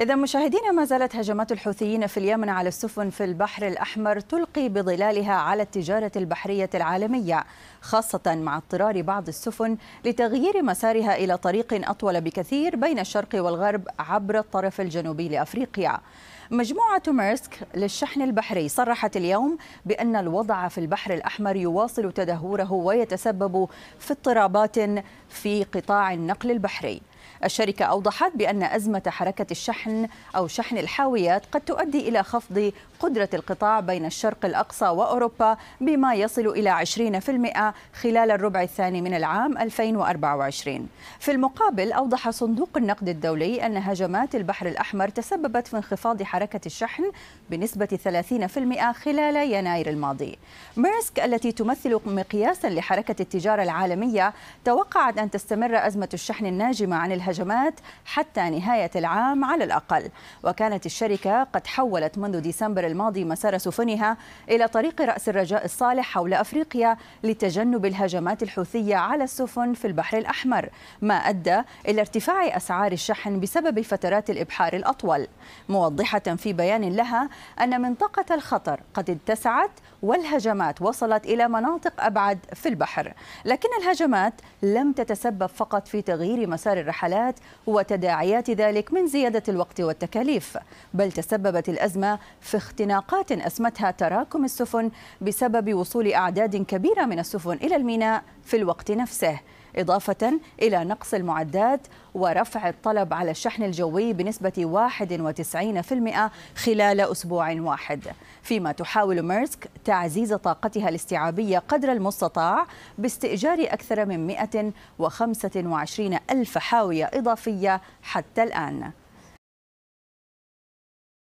إذا مشاهدينا ما زالت هجمات الحوثيين في اليمن على السفن في البحر الأحمر تلقي بظلالها على التجارة البحرية العالمية خاصة مع اضطرار بعض السفن لتغيير مسارها إلى طريق أطول بكثير بين الشرق والغرب عبر الطرف الجنوبي لأفريقيا مجموعة ميرسك للشحن البحري صرحت اليوم بأن الوضع في البحر الأحمر يواصل تدهوره ويتسبب في اضطرابات في قطاع النقل البحري الشركة أوضحت بأن أزمة حركة الشحن أو شحن الحاويات قد تؤدي إلى خفض قدرة القطاع بين الشرق الأقصى وأوروبا بما يصل إلى 20% خلال الربع الثاني من العام 2024 في المقابل أوضح صندوق النقد الدولي أن هجمات البحر الأحمر تسببت في انخفاض حركة الشحن بنسبة 30% خلال يناير الماضي ميرسك التي تمثل مقياسا لحركة التجارة العالمية توقعت أن تستمر أزمة الشحن الناجمة عن الهجمات حتى نهاية العام على الأقل وكانت الشركة قد حولت منذ ديسمبر الماضي مسار سفنها إلى طريق رأس الرجاء الصالح حول أفريقيا لتجنب الهجمات الحوثية على السفن في البحر الأحمر ما أدى إلى ارتفاع أسعار الشحن بسبب فترات الإبحار الأطول موضحة في بيان لها أن منطقة الخطر قد اتسعت والهجمات وصلت إلى مناطق أبعد في البحر لكن الهجمات لم تتسبب فقط في تغيير مسار الرحلات الحالات وتداعيات ذلك من زيادة الوقت والتكاليف بل تسببت الأزمة في اختناقات أسمتها تراكم السفن بسبب وصول أعداد كبيرة من السفن إلى الميناء في الوقت نفسه إضافة إلى نقص المعدات ورفع الطلب على الشحن الجوي بنسبة 91% خلال أسبوع واحد فيما تحاول ميرسك تعزيز طاقتها الاستيعابية قدر المستطاع باستئجار أكثر من 125 ألف حاوية إضافية حتى الآن